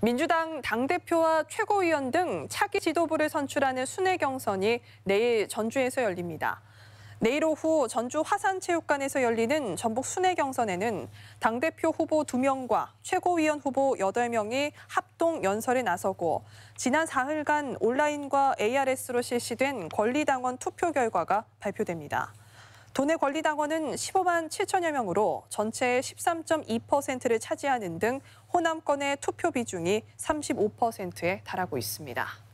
민주당 당대표와 최고위원 등 차기 지도부를 선출하는 순회 경선이 내일 전주에서 열립니다. 내일 오후 전주 화산체육관에서 열리는 전북 순회 경선에는 당대표 후보 2명과 최고위원 후보 8명이 합동 연설에 나서고 지난 사흘간 온라인과 ARS로 실시된 권리당원 투표 결과가 발표됩니다. 돈의 권리당원은 15만 7천여 명으로 전체의 13.2%를 차지하는 등 호남권의 투표 비중이 35%에 달하고 있습니다.